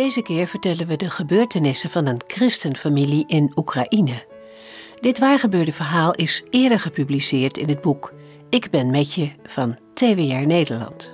Deze keer vertellen we de gebeurtenissen van een christenfamilie in Oekraïne. Dit waargebeurde verhaal is eerder gepubliceerd in het boek Ik ben met je van TWR Nederland.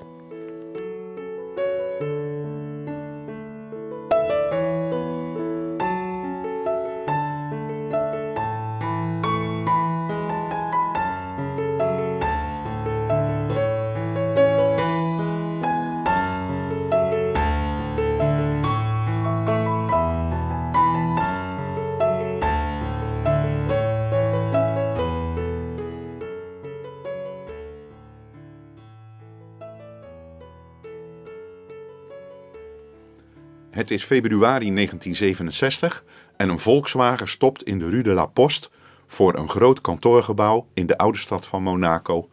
Het is februari 1967 en een Volkswagen stopt in de Rue de la Poste voor een groot kantoorgebouw in de oude stad van Monaco.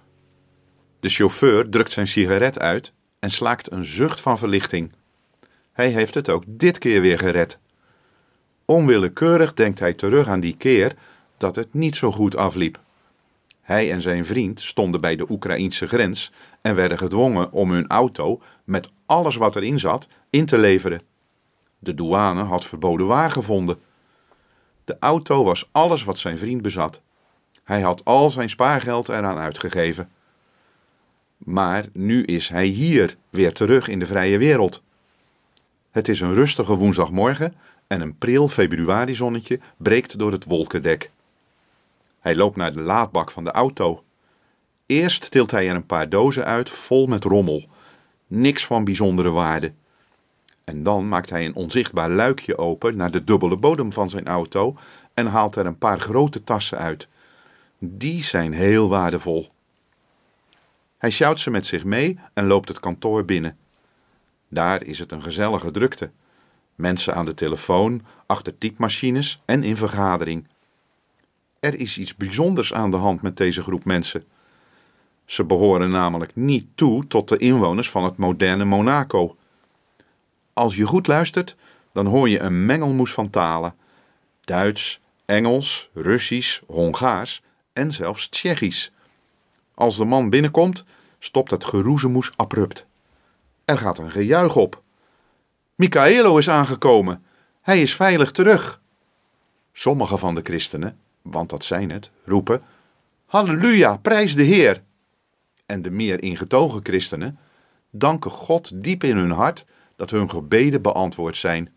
De chauffeur drukt zijn sigaret uit en slaakt een zucht van verlichting. Hij heeft het ook dit keer weer gered. Onwillekeurig denkt hij terug aan die keer dat het niet zo goed afliep. Hij en zijn vriend stonden bij de Oekraïnse grens en werden gedwongen om hun auto met alles wat erin zat in te leveren. De douane had verboden waar gevonden. De auto was alles wat zijn vriend bezat. Hij had al zijn spaargeld eraan uitgegeven. Maar nu is hij hier, weer terug in de vrije wereld. Het is een rustige woensdagmorgen en een pril februari-zonnetje breekt door het wolkendek. Hij loopt naar de laadbak van de auto. Eerst tilt hij er een paar dozen uit vol met rommel. Niks van bijzondere waarde. En dan maakt hij een onzichtbaar luikje open naar de dubbele bodem van zijn auto en haalt er een paar grote tassen uit. Die zijn heel waardevol. Hij sjouwt ze met zich mee en loopt het kantoor binnen. Daar is het een gezellige drukte. Mensen aan de telefoon, achter typmachines en in vergadering. Er is iets bijzonders aan de hand met deze groep mensen. Ze behoren namelijk niet toe tot de inwoners van het moderne Monaco. Als je goed luistert, dan hoor je een mengelmoes van talen: Duits, Engels, Russisch, Hongaars en zelfs Tsjechisch. Als de man binnenkomt, stopt het geroezemoes abrupt. Er gaat een gejuich op. Michaelo is aangekomen. Hij is veilig terug. Sommige van de christenen, want dat zijn het, roepen: Halleluja, prijs de Heer! En de meer ingetogen christenen danken God diep in hun hart dat hun gebeden beantwoord zijn.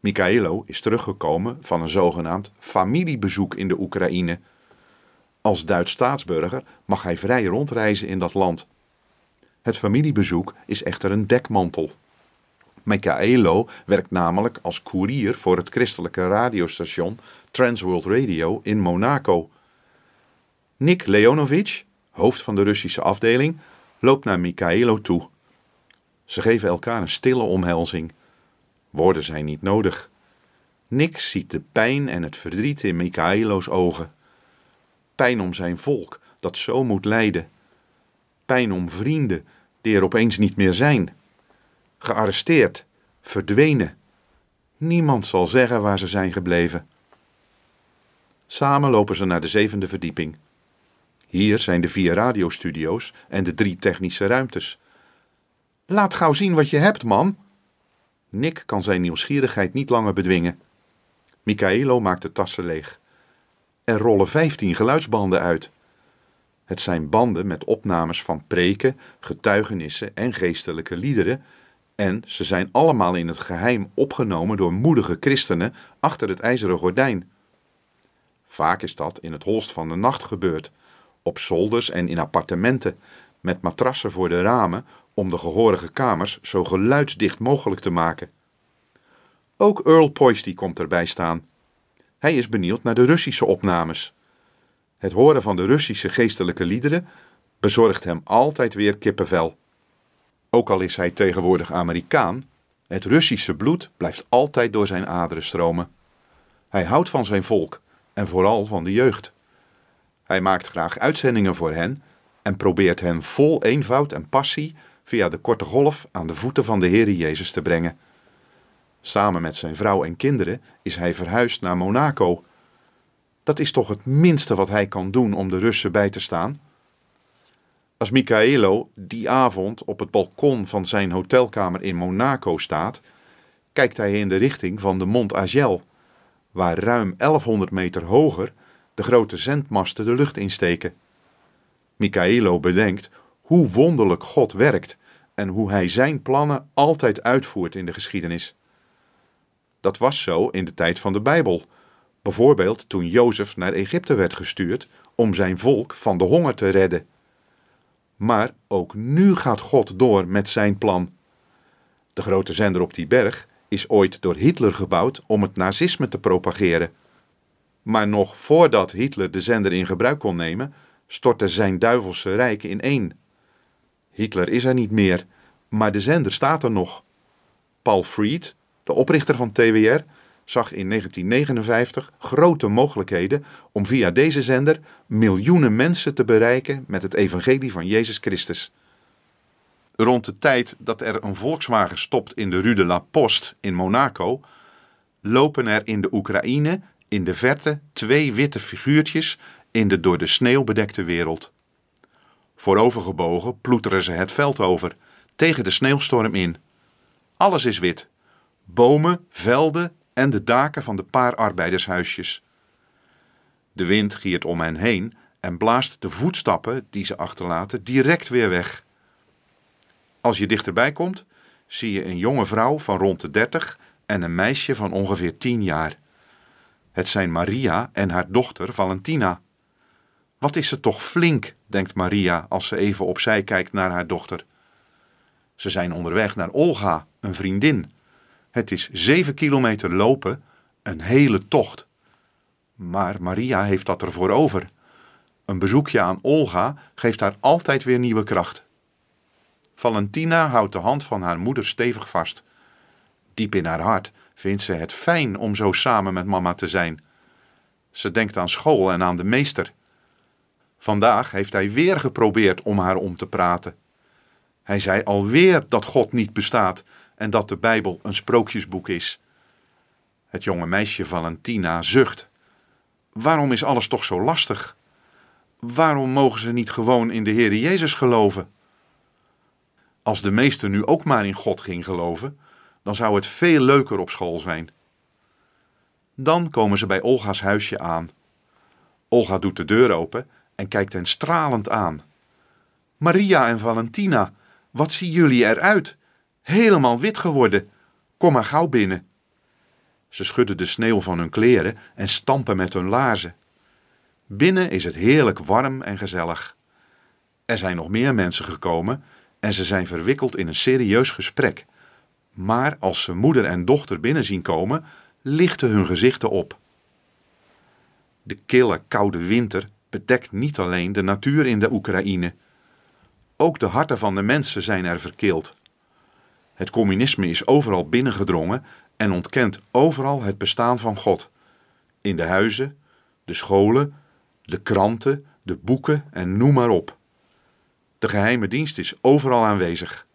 Michaelo is teruggekomen van een zogenaamd familiebezoek in de Oekraïne. Als Duits staatsburger mag hij vrij rondreizen in dat land. Het familiebezoek is echter een dekmantel. Michaelo werkt namelijk als koerier voor het christelijke radiostation Transworld Radio in Monaco. Nick Leonovic, hoofd van de Russische afdeling, loopt naar Michaelo toe. Ze geven elkaar een stille omhelzing. Woorden zijn niet nodig. Niks ziet de pijn en het verdriet in Michaelo's ogen. Pijn om zijn volk, dat zo moet lijden. Pijn om vrienden, die er opeens niet meer zijn. Gearresteerd, verdwenen. Niemand zal zeggen waar ze zijn gebleven. Samen lopen ze naar de zevende verdieping. Hier zijn de vier radiostudio's en de drie technische ruimtes. Laat gauw zien wat je hebt, man. Nick kan zijn nieuwsgierigheid niet langer bedwingen. Michaelo maakt de tassen leeg. Er rollen vijftien geluidsbanden uit. Het zijn banden met opnames van preken, getuigenissen en geestelijke liederen, en ze zijn allemaal in het geheim opgenomen door moedige christenen achter het ijzeren gordijn. Vaak is dat in het holst van de nacht gebeurd, op zolders en in appartementen, met matrassen voor de ramen om de gehorige kamers zo geluidsdicht mogelijk te maken. Ook Earl Poisty komt erbij staan. Hij is benieuwd naar de Russische opnames. Het horen van de Russische geestelijke liederen bezorgt hem altijd weer kippenvel. Ook al is hij tegenwoordig Amerikaan, het Russische bloed blijft altijd door zijn aderen stromen. Hij houdt van zijn volk en vooral van de jeugd. Hij maakt graag uitzendingen voor hen en probeert hen vol eenvoud en passie via de korte golf aan de voeten van de Heer Jezus te brengen. Samen met zijn vrouw en kinderen is hij verhuisd naar Monaco. Dat is toch het minste wat hij kan doen om de Russen bij te staan? Als Michaelo die avond op het balkon van zijn hotelkamer in Monaco staat, kijkt hij in de richting van de Mont Agel, waar ruim 1100 meter hoger de grote zendmasten de lucht insteken. Michaelo bedenkt hoe wonderlijk God werkt en hoe Hij Zijn plannen altijd uitvoert in de geschiedenis. Dat was zo in de tijd van de Bijbel, bijvoorbeeld toen Jozef naar Egypte werd gestuurd om zijn volk van de honger te redden. Maar ook nu gaat God door met Zijn plan. De grote zender op die berg is ooit door Hitler gebouwd om het nazisme te propageren. Maar nog voordat Hitler de zender in gebruik kon nemen, stortte zijn duivelse rijk één. Hitler is er niet meer, maar de zender staat er nog. Paul Fried, de oprichter van TWR, zag in 1959 grote mogelijkheden om via deze zender miljoenen mensen te bereiken met het evangelie van Jezus Christus. Rond de tijd dat er een Volkswagen stopt in de Rue de la Poste in Monaco, lopen er in de Oekraïne in de verte twee witte figuurtjes in de door de sneeuw bedekte wereld. Voorovergebogen ploeteren ze het veld over, tegen de sneeuwstorm in. Alles is wit: bomen, velden en de daken van de paar arbeidershuisjes. De wind giert om hen heen en blaast de voetstappen die ze achterlaten direct weer weg. Als je dichterbij komt, zie je een jonge vrouw van rond de dertig en een meisje van ongeveer tien jaar. Het zijn Maria en haar dochter Valentina. Wat is ze toch flink, denkt Maria als ze even opzij kijkt naar haar dochter. Ze zijn onderweg naar Olga, een vriendin. Het is zeven kilometer lopen, een hele tocht. Maar Maria heeft dat ervoor over. Een bezoekje aan Olga geeft haar altijd weer nieuwe kracht. Valentina houdt de hand van haar moeder stevig vast. Diep in haar hart vindt ze het fijn om zo samen met mama te zijn. Ze denkt aan school en aan de meester. Vandaag heeft hij weer geprobeerd om haar om te praten. Hij zei alweer dat God niet bestaat en dat de Bijbel een sprookjesboek is. Het jonge meisje Valentina zucht. Waarom is alles toch zo lastig? Waarom mogen ze niet gewoon in de Heer Jezus geloven? Als de meester nu ook maar in God ging geloven, dan zou het veel leuker op school zijn. Dan komen ze bij Olga's huisje aan. Olga doet de deur open en kijkt hen stralend aan. Maria en Valentina, wat zien jullie eruit? Helemaal wit geworden. Kom maar gauw binnen. Ze schudden de sneeuw van hun kleren en stampen met hun laarzen. Binnen is het heerlijk warm en gezellig. Er zijn nog meer mensen gekomen en ze zijn verwikkeld in een serieus gesprek. Maar als ze moeder en dochter binnen zien komen, lichten hun gezichten op. De kille, koude winter bedekt niet alleen de natuur in de Oekraïne. Ook de harten van de mensen zijn er verkeeld. Het communisme is overal binnengedrongen en ontkent overal het bestaan van God. In de huizen, de scholen, de kranten, de boeken en noem maar op. De geheime dienst is overal aanwezig.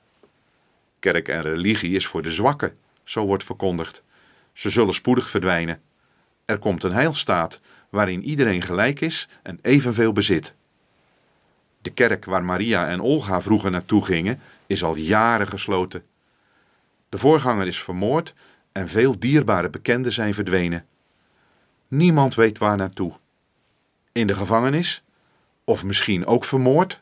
Kerk en religie is voor de zwakken, zo wordt verkondigd. Ze zullen spoedig verdwijnen. Er komt een heilstaat waarin iedereen gelijk is en evenveel bezit. De kerk waar Maria en Olga vroeger naartoe gingen, is al jaren gesloten. De voorganger is vermoord en veel dierbare bekenden zijn verdwenen. Niemand weet waar naartoe. In de gevangenis? Of misschien ook vermoord?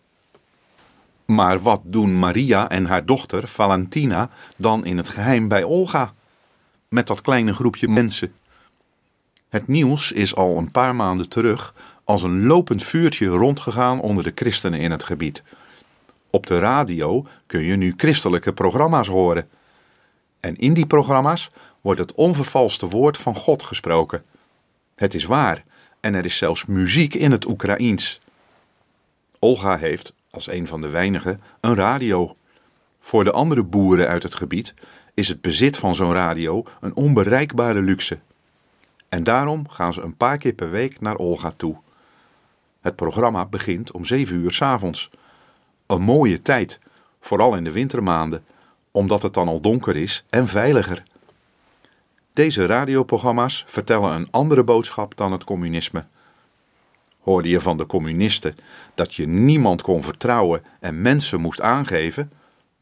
Maar wat doen Maria en haar dochter Valentina dan in het geheim bij Olga? Met dat kleine groepje mensen. Het nieuws is al een paar maanden terug als een lopend vuurtje rondgegaan onder de christenen in het gebied. Op de radio kun je nu christelijke programma's horen. En in die programma's wordt het onvervalste woord van God gesproken. Het is waar en er is zelfs muziek in het Oekraïens. Olga heeft, als een van de weinigen, een radio. Voor de andere boeren uit het gebied is het bezit van zo'n radio een onbereikbare luxe. En daarom gaan ze een paar keer per week naar Olga toe. Het programma begint om 7 uur s avonds. Een mooie tijd, vooral in de wintermaanden, omdat het dan al donker is en veiliger. Deze radioprogramma's vertellen een andere boodschap dan het communisme. Hoorde je van de communisten dat je niemand kon vertrouwen en mensen moest aangeven?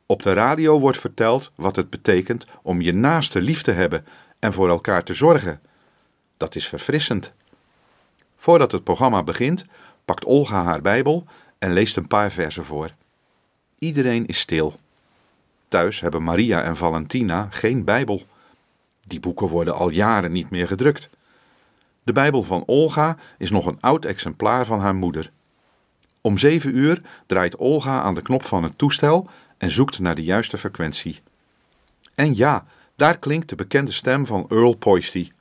Op de radio wordt verteld wat het betekent om je naaste lief te hebben en voor elkaar te zorgen. Dat is verfrissend. Voordat het programma begint, pakt Olga haar Bijbel en leest een paar versen voor. Iedereen is stil. Thuis hebben Maria en Valentina geen Bijbel. Die boeken worden al jaren niet meer gedrukt. De Bijbel van Olga is nog een oud exemplaar van haar moeder. Om zeven uur draait Olga aan de knop van het toestel en zoekt naar de juiste frequentie. En ja, daar klinkt de bekende stem van Earl Poisty.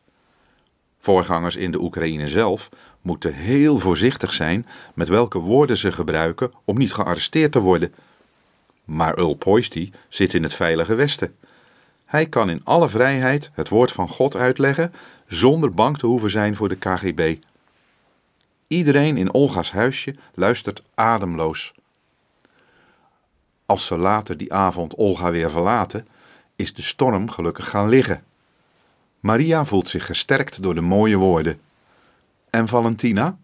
Voorgangers in de Oekraïne zelf moeten heel voorzichtig zijn met welke woorden ze gebruiken om niet gearresteerd te worden. Maar Poisty zit in het Veilige Westen. Hij kan in alle vrijheid het woord van God uitleggen zonder bang te hoeven zijn voor de KGB. Iedereen in Olga's huisje luistert ademloos. Als ze later die avond Olga weer verlaten, is de storm gelukkig gaan liggen. Maria voelt zich gesterkt door de mooie woorden. En Valentina?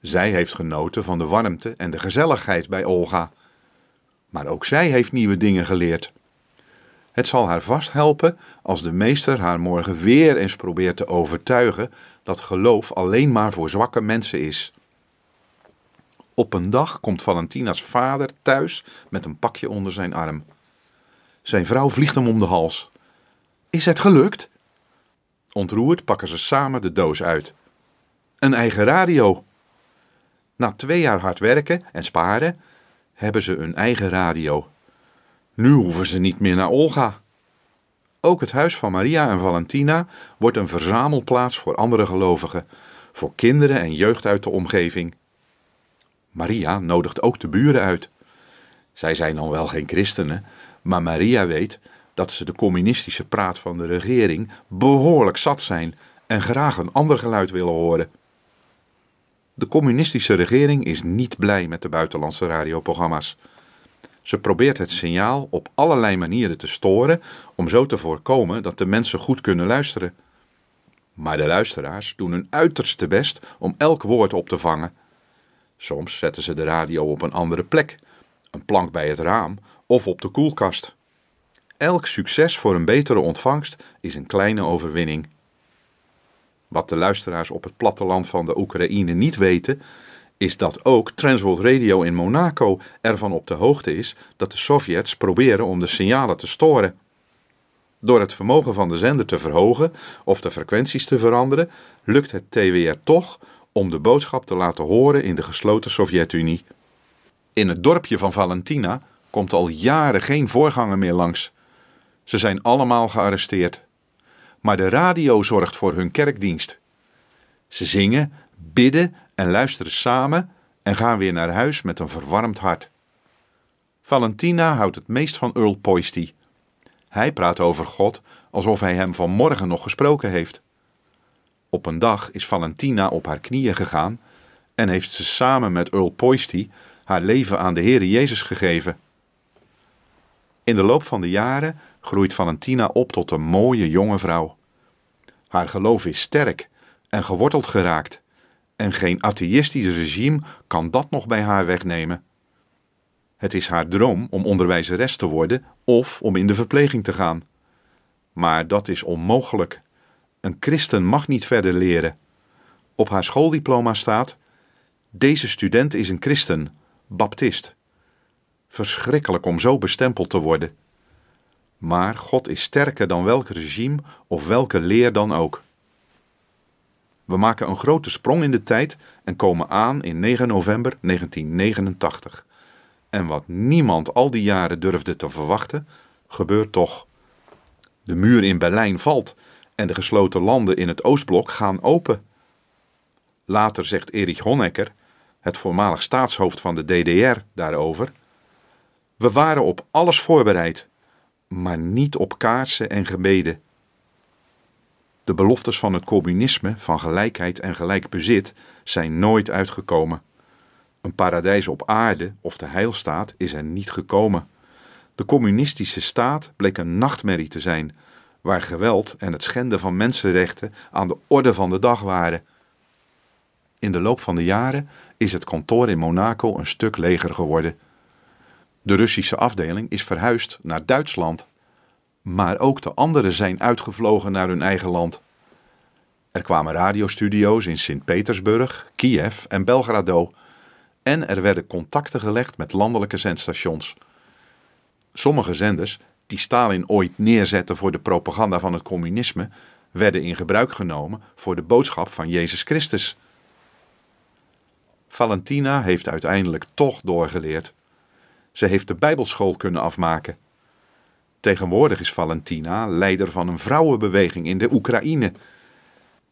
Zij heeft genoten van de warmte en de gezelligheid bij Olga. Maar ook zij heeft nieuwe dingen geleerd. Het zal haar vast helpen als de meester haar morgen weer eens probeert te overtuigen dat geloof alleen maar voor zwakke mensen is. Op een dag komt Valentina's vader thuis met een pakje onder zijn arm. Zijn vrouw vliegt hem om de hals. Is het gelukt? Ontroerd pakken ze samen de doos uit. Een eigen radio. Na twee jaar hard werken en sparen hebben ze een eigen radio. Nu hoeven ze niet meer naar Olga. Ook het huis van Maria en Valentina wordt een verzamelplaats voor andere gelovigen, voor kinderen en jeugd uit de omgeving. Maria nodigt ook de buren uit. Zij zijn dan wel geen christenen, maar Maria weet dat ze de communistische praat van de regering behoorlijk zat zijn en graag een ander geluid willen horen. De communistische regering is niet blij met de buitenlandse radioprogramma's. Ze probeert het signaal op allerlei manieren te storen om zo te voorkomen dat de mensen goed kunnen luisteren. Maar de luisteraars doen hun uiterste best om elk woord op te vangen. Soms zetten ze de radio op een andere plek, een plank bij het raam of op de koelkast. Elk succes voor een betere ontvangst is een kleine overwinning. Wat de luisteraars op het platteland van de Oekraïne niet weten, is dat ook Transworld Radio in Monaco ervan op de hoogte is dat de Sovjets proberen om de signalen te storen. Door het vermogen van de zender te verhogen of de frequenties te veranderen, lukt het TWR toch om de boodschap te laten horen in de gesloten Sovjet-Unie. In het dorpje van Valentina komt al jaren geen voorganger meer langs. Ze zijn allemaal gearresteerd. Maar de radio zorgt voor hun kerkdienst. Ze zingen, bidden en luisteren samen en gaan weer naar huis met een verwarmd hart. Valentina houdt het meest van Earl Poisty. Hij praat over God alsof hij hem vanmorgen nog gesproken heeft. Op een dag is Valentina op haar knieën gegaan en heeft ze samen met Earl Poisty haar leven aan de Heere Jezus gegeven. In de loop van de jaren groeit Valentina op tot een mooie jonge vrouw. Haar geloof is sterk en geworteld geraakt, en geen atheïstisch regime kan dat nog bij haar wegnemen. Het is haar droom om onderwijzeres te worden of om in de verpleging te gaan. Maar dat is onmogelijk. Een christen mag niet verder leren. Op haar schooldiploma staat: Deze student is een christen, baptist. Verschrikkelijk om zo bestempeld te worden. Maar God is sterker dan welk regime of welke leer dan ook. We maken een grote sprong in de tijd en komen aan in 9 november 1989. En wat niemand al die jaren durfde te verwachten, gebeurt toch. De muur in Berlijn valt en de gesloten landen in het Oostblok gaan open. Later zegt Erich Honecker, het voormalig staatshoofd van de DDR, daarover: We waren op alles voorbereid maar niet op kaarsen en gebeden. De beloftes van het communisme van gelijkheid en gelijk bezit zijn nooit uitgekomen. Een paradijs op aarde of de heilstaat is er niet gekomen. De communistische staat bleek een nachtmerrie te zijn, waar geweld en het schenden van mensenrechten aan de orde van de dag waren. In de loop van de jaren is het kantoor in Monaco een stuk leger geworden. De Russische afdeling is verhuisd naar Duitsland, maar ook de anderen zijn uitgevlogen naar hun eigen land. Er kwamen radiostudio's in Sint-Petersburg, Kiev en Belgrado en er werden contacten gelegd met landelijke zendstations. Sommige zenders, die Stalin ooit neerzette voor de propaganda van het communisme, werden in gebruik genomen voor de boodschap van Jezus Christus. Valentina heeft uiteindelijk toch doorgeleerd ze heeft de Bijbelschool kunnen afmaken. Tegenwoordig is Valentina leider van een vrouwenbeweging in de Oekraïne.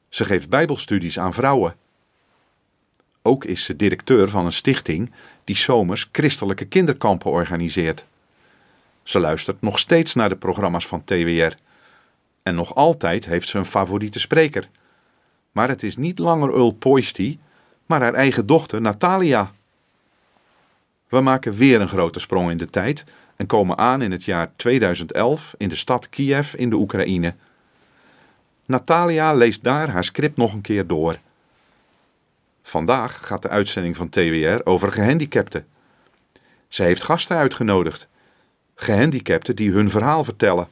Ze geeft Bijbelstudies aan vrouwen. Ook is ze directeur van een stichting die zomers christelijke kinderkampen organiseert. Ze luistert nog steeds naar de programma's van TWR. En nog altijd heeft ze een favoriete spreker. Maar het is niet langer Ul Poisty, maar haar eigen dochter Natalia. We maken weer een grote sprong in de tijd en komen aan in het jaar 2011 in de stad Kiev in de Oekraïne. Natalia leest daar haar script nog een keer door. Vandaag gaat de uitzending van TWR over gehandicapten. Zij heeft gasten uitgenodigd, gehandicapten die hun verhaal vertellen.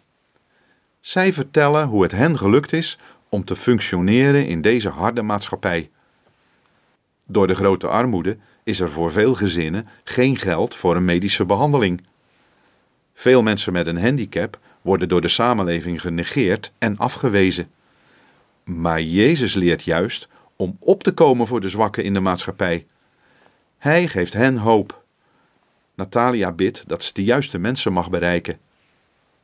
Zij vertellen hoe het hen gelukt is om te functioneren in deze harde maatschappij. Door de grote armoede is er voor veel gezinnen geen geld voor een medische behandeling. Veel mensen met een handicap worden door de samenleving genegeerd en afgewezen. Maar Jezus leert juist om op te komen voor de zwakken in de maatschappij. Hij geeft hen hoop. Natalia bidt dat ze de juiste mensen mag bereiken.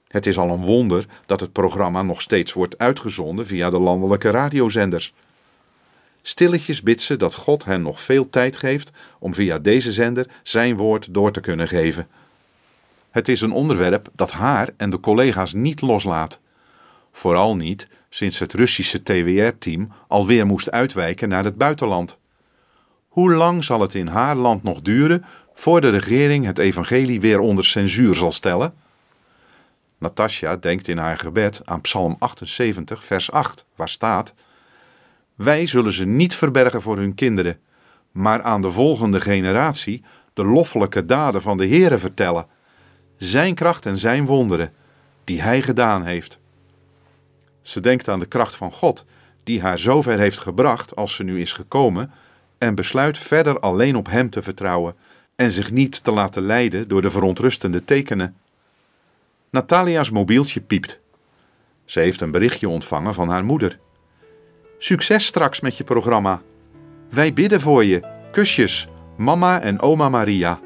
Het is al een wonder dat het programma nog steeds wordt uitgezonden via de landelijke radiozenders stilletjes bidt ze dat God hen nog veel tijd geeft om via deze zender zijn woord door te kunnen geven. Het is een onderwerp dat haar en de collega's niet loslaat. Vooral niet sinds het Russische TWR-team alweer moest uitwijken naar het buitenland. Hoe lang zal het in haar land nog duren voor de regering het evangelie weer onder censuur zal stellen? Natasja denkt in haar gebed aan Psalm 78, vers 8, waar staat: wij zullen ze niet verbergen voor hun kinderen, maar aan de volgende generatie de loffelijke daden van de Heere vertellen, zijn kracht en zijn wonderen, die hij gedaan heeft. Ze denkt aan de kracht van God, die haar zover heeft gebracht als ze nu is gekomen, en besluit verder alleen op Hem te vertrouwen en zich niet te laten leiden door de verontrustende tekenen. Natalia's mobieltje piept. Ze heeft een berichtje ontvangen van haar moeder. Succes straks met je programma. Wij bidden voor je. Kusjes, mama en oma Maria.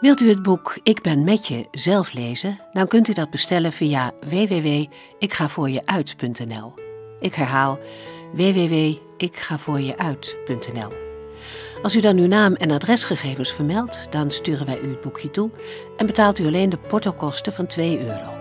Wilt u het boek Ik ben met je zelf lezen? Dan kunt u dat bestellen via www.ikgavoorjeuit.nl. Ik herhaal www.ikgavoorjeuit.nl. Als u dan uw naam en adresgegevens vermeldt, dan sturen wij u het boekje toe en betaalt u alleen de portokosten van 2 euro.